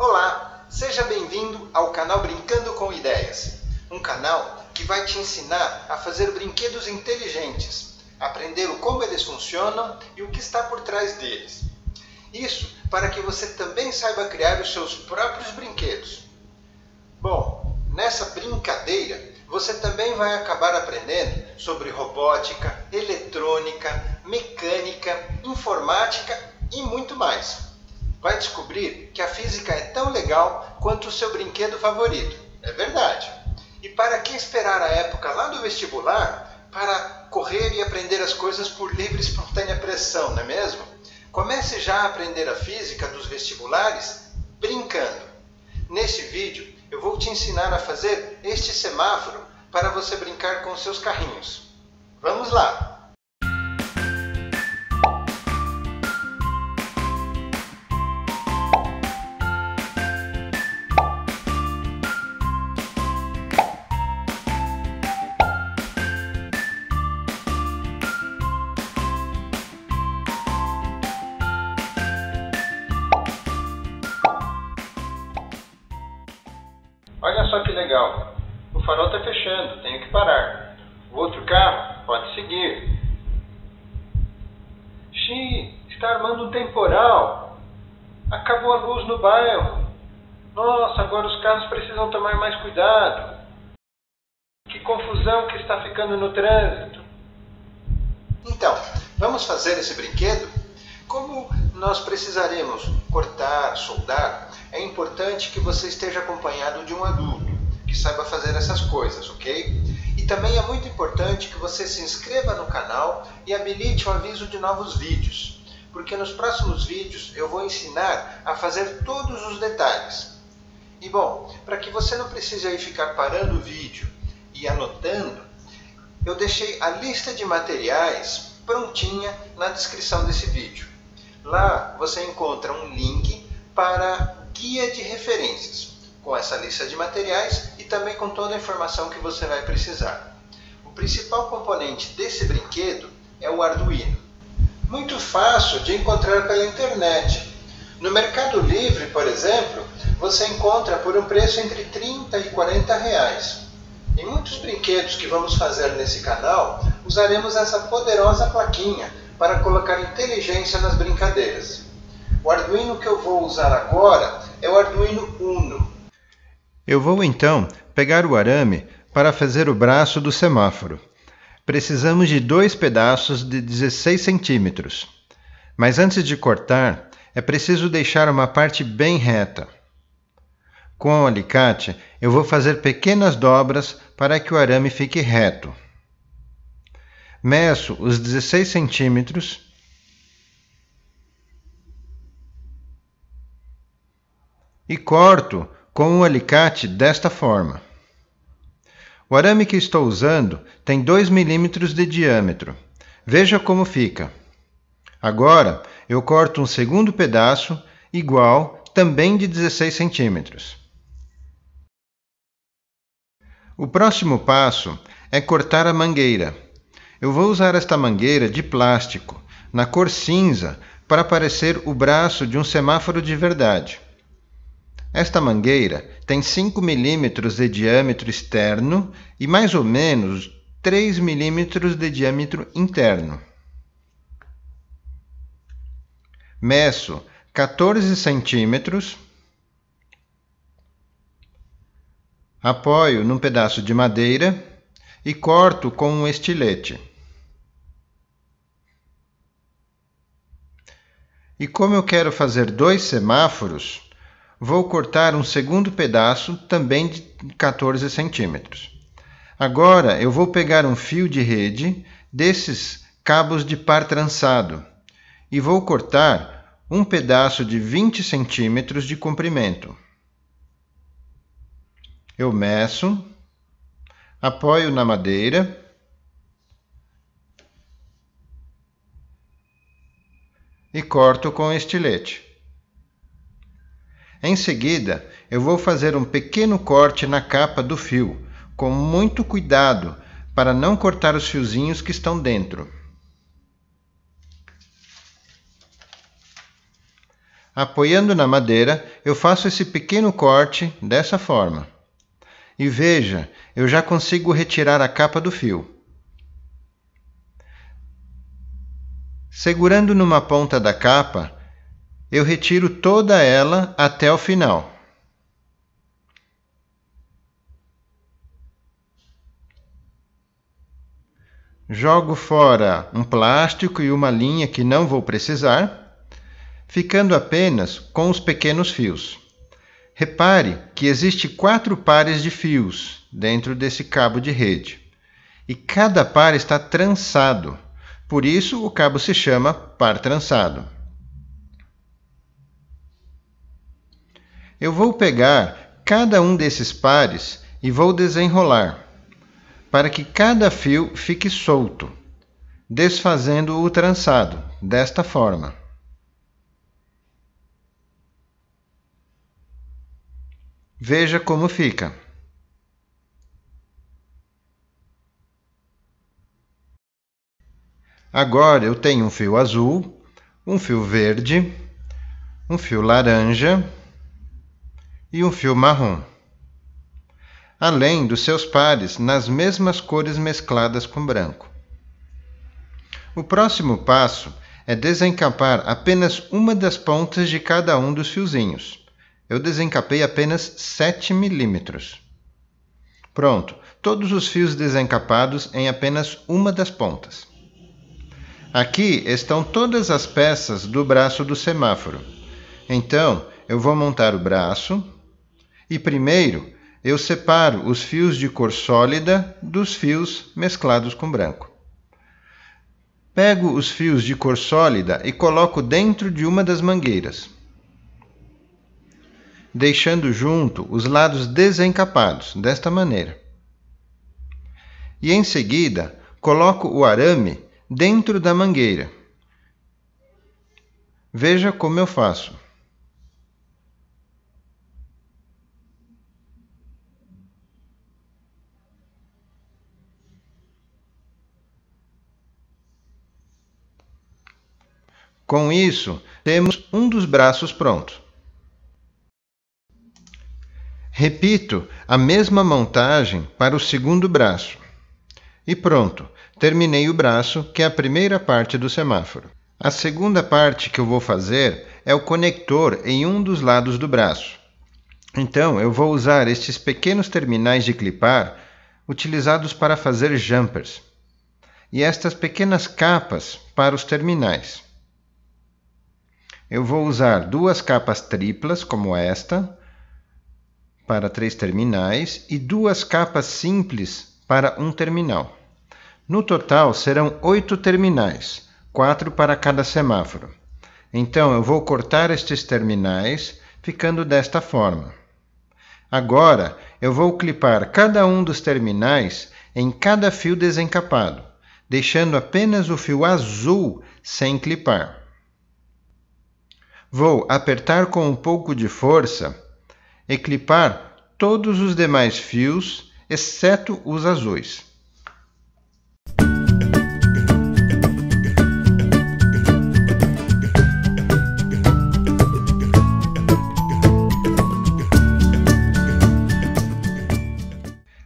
Olá, seja bem-vindo ao canal Brincando com Ideias, um canal que vai te ensinar a fazer brinquedos inteligentes, aprender como eles funcionam e o que está por trás deles. Isso para que você também saiba criar os seus próprios brinquedos. Bom, nessa brincadeira você também vai acabar aprendendo sobre robótica, eletrônica, mecânica, informática e muito mais vai descobrir que a física é tão legal quanto o seu brinquedo favorito. É verdade. E para que esperar a época lá do vestibular para correr e aprender as coisas por livre e espontânea pressão, não é mesmo? Comece já a aprender a física dos vestibulares brincando. Neste vídeo, eu vou te ensinar a fazer este semáforo para você brincar com seus carrinhos. Vamos lá! seguir. Xi está armando um temporal. Acabou a luz no bairro. Nossa, agora os carros precisam tomar mais cuidado. Que confusão que está ficando no trânsito. Então, vamos fazer esse brinquedo? Como nós precisaremos cortar, soldar, é importante que você esteja acompanhado de um adulto que saiba fazer essas coisas, ok? E também é muito importante que você se inscreva no canal e habilite o aviso de novos vídeos, porque nos próximos vídeos eu vou ensinar a fazer todos os detalhes. E bom, para que você não precise aí ficar parando o vídeo e anotando, eu deixei a lista de materiais prontinha na descrição desse vídeo. Lá você encontra um link para guia de referências com essa lista de materiais também com toda a informação que você vai precisar. O principal componente desse brinquedo é o Arduino. Muito fácil de encontrar pela internet. No Mercado Livre, por exemplo, você encontra por um preço entre 30 e 40 reais. Em muitos brinquedos que vamos fazer nesse canal, usaremos essa poderosa plaquinha para colocar inteligência nas brincadeiras. O Arduino que eu vou usar agora é o Arduino Uno. Eu vou então pegar o arame para fazer o braço do semáforo. Precisamos de dois pedaços de 16 centímetros. Mas antes de cortar, é preciso deixar uma parte bem reta. Com o alicate, eu vou fazer pequenas dobras para que o arame fique reto. Meço os 16 centímetros. e corto com o alicate desta forma. O arame que estou usando tem 2 milímetros de diâmetro. Veja como fica. Agora, eu corto um segundo pedaço, igual, também de 16 centímetros. O próximo passo é cortar a mangueira. Eu vou usar esta mangueira de plástico, na cor cinza, para parecer o braço de um semáforo de verdade. Esta mangueira tem 5 milímetros de diâmetro externo e mais ou menos 3 milímetros de diâmetro interno. Meço 14 centímetros. Apoio num pedaço de madeira e corto com um estilete. E como eu quero fazer dois semáforos, Vou cortar um segundo pedaço, também de 14 centímetros. Agora eu vou pegar um fio de rede desses cabos de par trançado e vou cortar um pedaço de 20 centímetros de comprimento. Eu meço, apoio na madeira, e corto com estilete. Em seguida, eu vou fazer um pequeno corte na capa do fio, com muito cuidado para não cortar os fiozinhos que estão dentro. Apoiando na madeira, eu faço esse pequeno corte dessa forma. E veja, eu já consigo retirar a capa do fio. Segurando numa ponta da capa, eu retiro toda ela até o final. Jogo fora um plástico e uma linha que não vou precisar, ficando apenas com os pequenos fios. Repare que existe quatro pares de fios dentro desse cabo de rede e cada par está trançado, por isso o cabo se chama par trançado. Eu vou pegar cada um desses pares e vou desenrolar, para que cada fio fique solto, desfazendo o trançado, desta forma. Veja como fica. Agora eu tenho um fio azul, um fio verde, um fio laranja e um fio marrom. Além dos seus pares nas mesmas cores mescladas com branco. O próximo passo é desencapar apenas uma das pontas de cada um dos fiozinhos. Eu desencapei apenas 7 milímetros. Pronto, todos os fios desencapados em apenas uma das pontas. Aqui estão todas as peças do braço do semáforo. Então, eu vou montar o braço, e primeiro, eu separo os fios de cor sólida dos fios mesclados com branco. Pego os fios de cor sólida e coloco dentro de uma das mangueiras, deixando junto os lados desencapados, desta maneira. E em seguida, coloco o arame dentro da mangueira. Veja como eu faço. Com isso, temos um dos braços pronto. Repito a mesma montagem para o segundo braço. E pronto, terminei o braço, que é a primeira parte do semáforo. A segunda parte que eu vou fazer é o conector em um dos lados do braço. Então, eu vou usar estes pequenos terminais de clipar utilizados para fazer jumpers e estas pequenas capas para os terminais. Eu vou usar duas capas triplas, como esta, para três terminais e duas capas simples para um terminal. No total serão oito terminais, quatro para cada semáforo. Então eu vou cortar estes terminais ficando desta forma. Agora eu vou clipar cada um dos terminais em cada fio desencapado, deixando apenas o fio azul sem clipar. Vou apertar com um pouco de força e clipar todos os demais fios, exceto os azuis.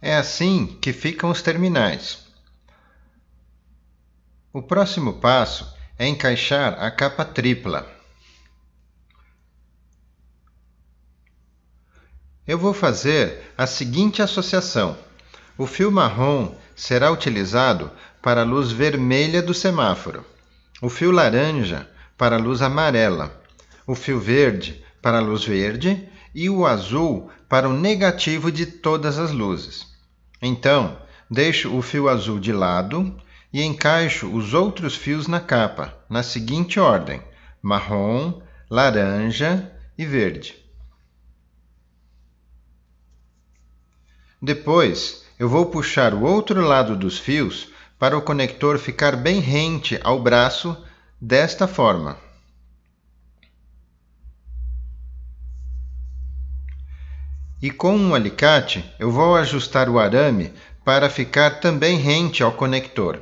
É assim que ficam os terminais. O próximo passo é encaixar a capa tripla. Eu vou fazer a seguinte associação: o fio marrom será utilizado para a luz vermelha do semáforo, o fio laranja para a luz amarela, o fio verde para a luz verde e o azul para o negativo de todas as luzes. Então, deixo o fio azul de lado e encaixo os outros fios na capa, na seguinte ordem: marrom, laranja e verde. Depois, eu vou puxar o outro lado dos fios para o conector ficar bem rente ao braço desta forma. E com um alicate, eu vou ajustar o arame para ficar também rente ao conector.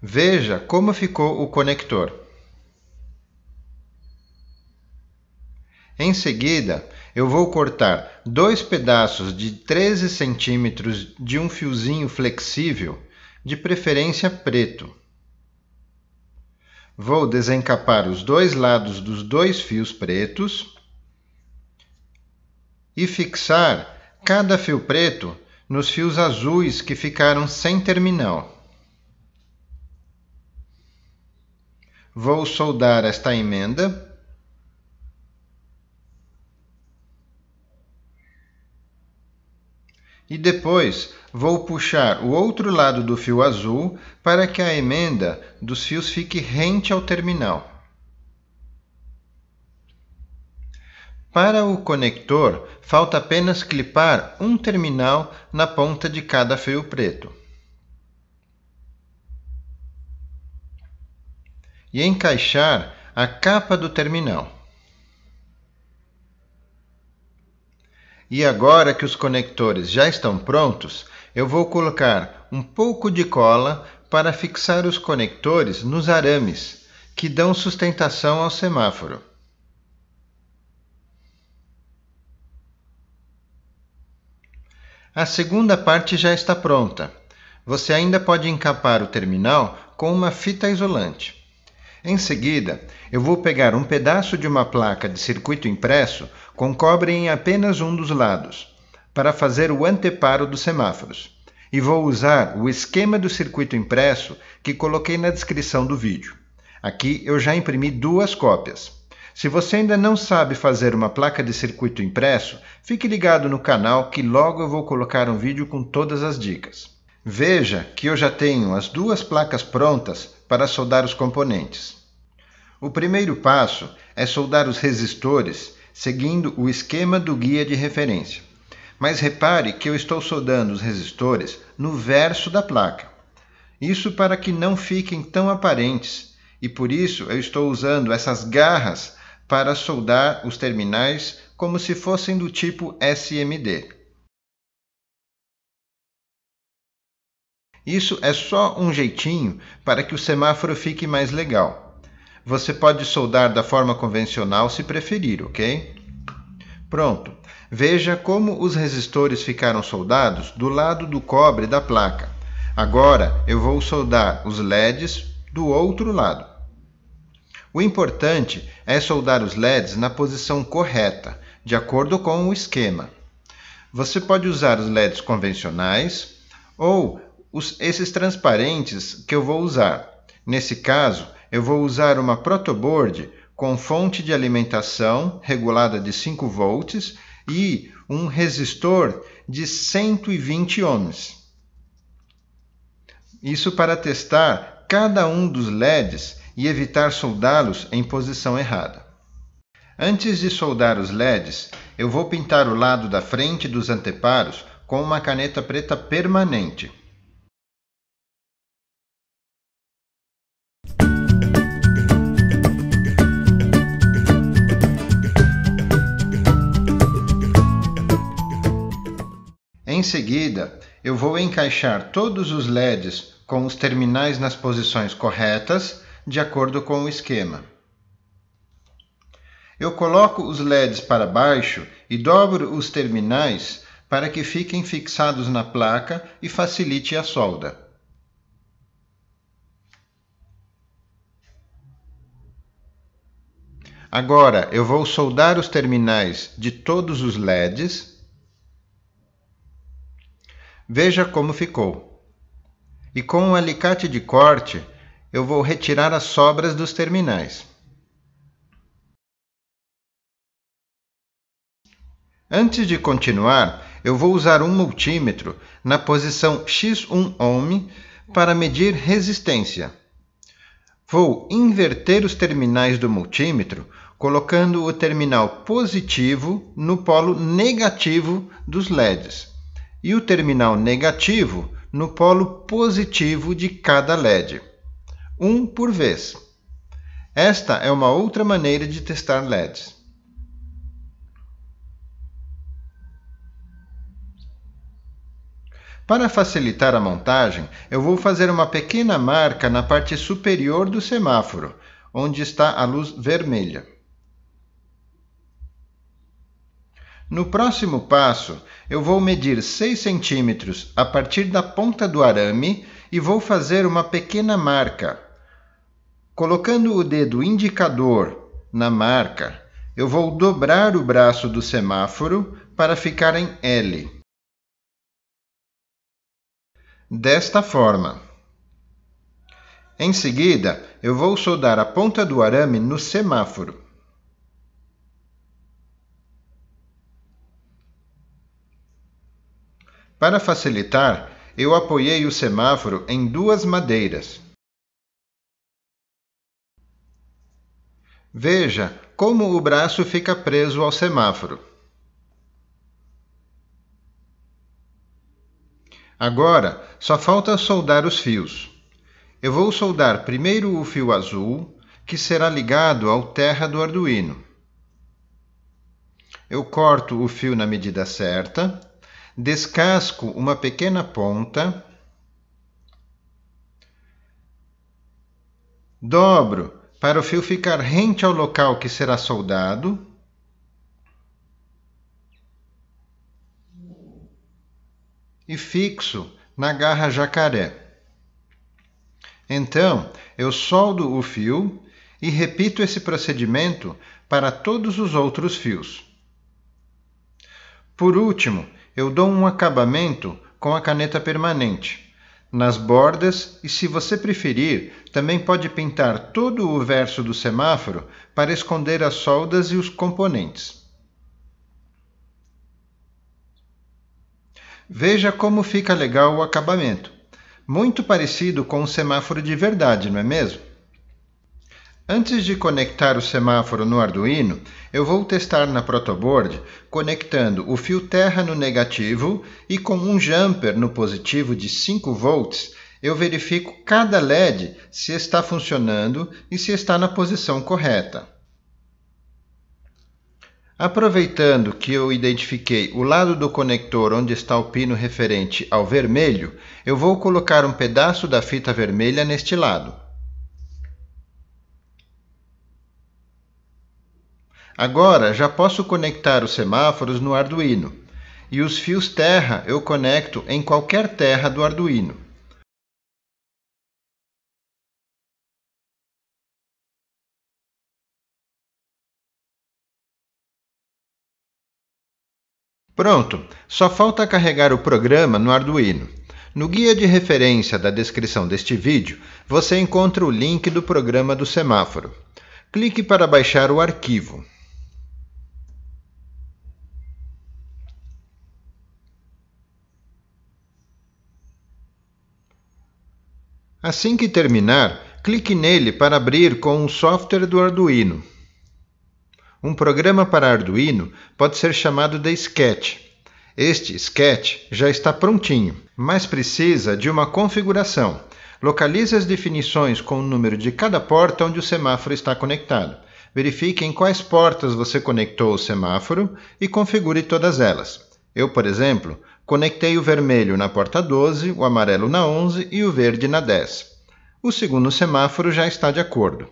Veja como ficou o conector. Em seguida, eu vou cortar dois pedaços de 13 centímetros de um fiozinho flexível, de preferência preto. Vou desencapar os dois lados dos dois fios pretos e fixar cada fio preto nos fios azuis que ficaram sem terminal. Vou soldar esta emenda e depois vou puxar o outro lado do fio azul para que a emenda dos fios fique rente ao terminal. Para o conector, falta apenas clipar um terminal na ponta de cada fio preto. E encaixar a capa do terminal. E agora que os conectores já estão prontos, eu vou colocar um pouco de cola para fixar os conectores nos arames, que dão sustentação ao semáforo. A segunda parte já está pronta. Você ainda pode encapar o terminal com uma fita isolante. Em seguida, eu vou pegar um pedaço de uma placa de circuito impresso concobrem apenas um dos lados, para fazer o anteparo dos semáforos, e vou usar o esquema do circuito impresso que coloquei na descrição do vídeo. Aqui eu já imprimi duas cópias. Se você ainda não sabe fazer uma placa de circuito impresso, fique ligado no canal que logo eu vou colocar um vídeo com todas as dicas. Veja que eu já tenho as duas placas prontas para soldar os componentes. O primeiro passo é soldar os resistores seguindo o esquema do guia de referência. Mas repare que eu estou soldando os resistores no verso da placa. Isso para que não fiquem tão aparentes e por isso eu estou usando essas garras para soldar os terminais como se fossem do tipo SMD. Isso é só um jeitinho para que o semáforo fique mais legal. Você pode soldar da forma convencional se preferir, ok? Pronto. Veja como os resistores ficaram soldados do lado do cobre da placa. Agora eu vou soldar os LEDs do outro lado. O importante é soldar os LEDs na posição correta, de acordo com o esquema. Você pode usar os LEDs convencionais ou os, esses transparentes que eu vou usar. Nesse caso, eu vou usar uma protoboard com fonte de alimentação regulada de 5 volts e um resistor de 120 ohms. Isso para testar cada um dos LEDs e evitar soldá-los em posição errada. Antes de soldar os LEDs, eu vou pintar o lado da frente dos anteparos com uma caneta preta permanente. seguida, eu vou encaixar todos os LEDs com os terminais nas posições corretas, de acordo com o esquema. Eu coloco os LEDs para baixo e dobro os terminais para que fiquem fixados na placa e facilite a solda. Agora eu vou soldar os terminais de todos os LEDs Veja como ficou. E com um alicate de corte, eu vou retirar as sobras dos terminais. Antes de continuar, eu vou usar um multímetro na posição X1 ohm para medir resistência. Vou inverter os terminais do multímetro, colocando o terminal positivo no polo negativo dos LEDs e o terminal negativo no polo positivo de cada LED, um por vez. Esta é uma outra maneira de testar LEDs. Para facilitar a montagem, eu vou fazer uma pequena marca na parte superior do semáforo, onde está a luz vermelha. No próximo passo, eu vou medir 6 centímetros a partir da ponta do arame e vou fazer uma pequena marca. Colocando o dedo indicador na marca, eu vou dobrar o braço do semáforo para ficar em L. Desta forma. Em seguida, eu vou soldar a ponta do arame no semáforo. Para facilitar, eu apoiei o semáforo em duas madeiras. Veja como o braço fica preso ao semáforo. Agora, só falta soldar os fios. Eu vou soldar primeiro o fio azul, que será ligado ao terra do Arduino. Eu corto o fio na medida certa descasco uma pequena ponta, dobro para o fio ficar rente ao local que será soldado. E fixo na garra jacaré. Então, eu soldo o fio e repito esse procedimento para todos os outros fios. Por último, eu dou um acabamento com a caneta permanente. Nas bordas, e se você preferir, também pode pintar todo o verso do semáforo para esconder as soldas e os componentes. Veja como fica legal o acabamento. Muito parecido com um semáforo de verdade, não é mesmo? Antes de conectar o semáforo no Arduino, eu vou testar na protoboard conectando o fio terra no negativo e com um jumper no positivo de 5 volts, eu verifico cada LED se está funcionando e se está na posição correta. Aproveitando que eu identifiquei o lado do conector onde está o pino referente ao vermelho, eu vou colocar um pedaço da fita vermelha neste lado. Agora já posso conectar os semáforos no Arduino e os fios terra eu conecto em qualquer terra do Arduino. Pronto, só falta carregar o programa no Arduino. No guia de referência da descrição deste vídeo, você encontra o link do programa do semáforo. Clique para baixar o arquivo. Assim que terminar, clique nele para abrir com um software do Arduino. Um programa para Arduino pode ser chamado de Sketch. Este Sketch já está prontinho, mas precisa de uma configuração. Localize as definições com o número de cada porta onde o semáforo está conectado. Verifique em quais portas você conectou o semáforo e configure todas elas. Eu, por exemplo, Conectei o vermelho na porta 12, o amarelo na 11 e o verde na 10. O segundo semáforo já está de acordo.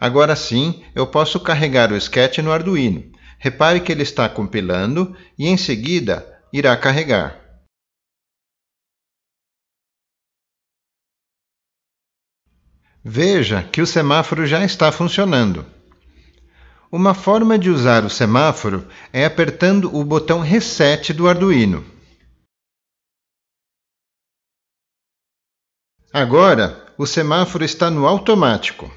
Agora sim, eu posso carregar o sketch no Arduino. Repare que ele está compilando e em seguida irá carregar. Veja que o semáforo já está funcionando. Uma forma de usar o semáforo é apertando o botão Reset do Arduino. Agora, o semáforo está no automático.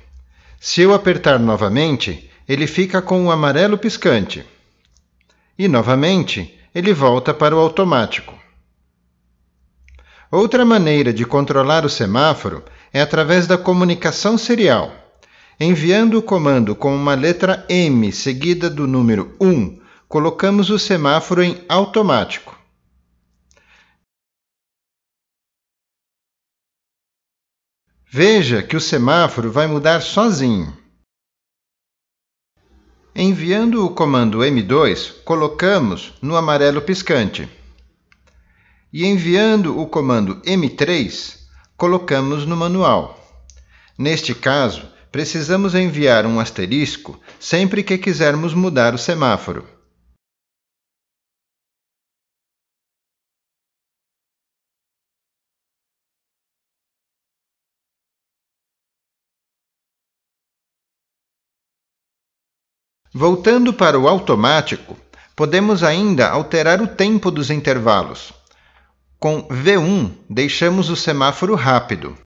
Se eu apertar novamente, ele fica com o amarelo piscante. E novamente, ele volta para o automático. Outra maneira de controlar o semáforo é através da comunicação serial, enviando o comando com uma letra M seguida do número 1 colocamos o semáforo em automático. Veja que o semáforo vai mudar sozinho. Enviando o comando M2, colocamos no amarelo piscante. E enviando o comando M3, colocamos no manual. Neste caso, precisamos enviar um asterisco sempre que quisermos mudar o semáforo. Voltando para o automático, podemos ainda alterar o tempo dos intervalos. Com V1, deixamos o semáforo rápido.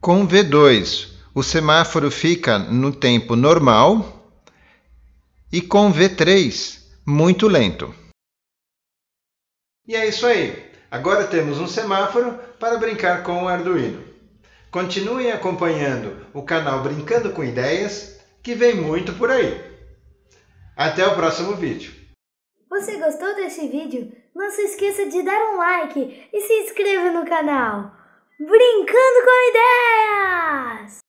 Com V2, o semáforo fica no tempo normal e com V3, muito lento. E é isso aí! Agora temos um semáforo para brincar com o Arduino. Continuem acompanhando o canal Brincando com Ideias, que vem muito por aí. Até o próximo vídeo. Você gostou desse vídeo? Não se esqueça de dar um like e se inscreva no canal. Brincando com Ideias!